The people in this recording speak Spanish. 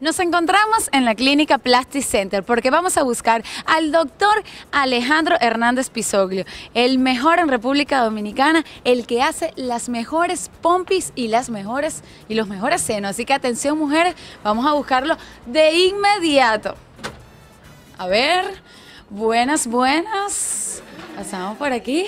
Nos encontramos en la clínica Plastic Center porque vamos a buscar al doctor Alejandro Hernández Pisoglio, el mejor en República Dominicana, el que hace las mejores pompis y las mejores y los mejores senos. Así que atención mujeres, vamos a buscarlo de inmediato. A ver, buenas, buenas. Pasamos por aquí.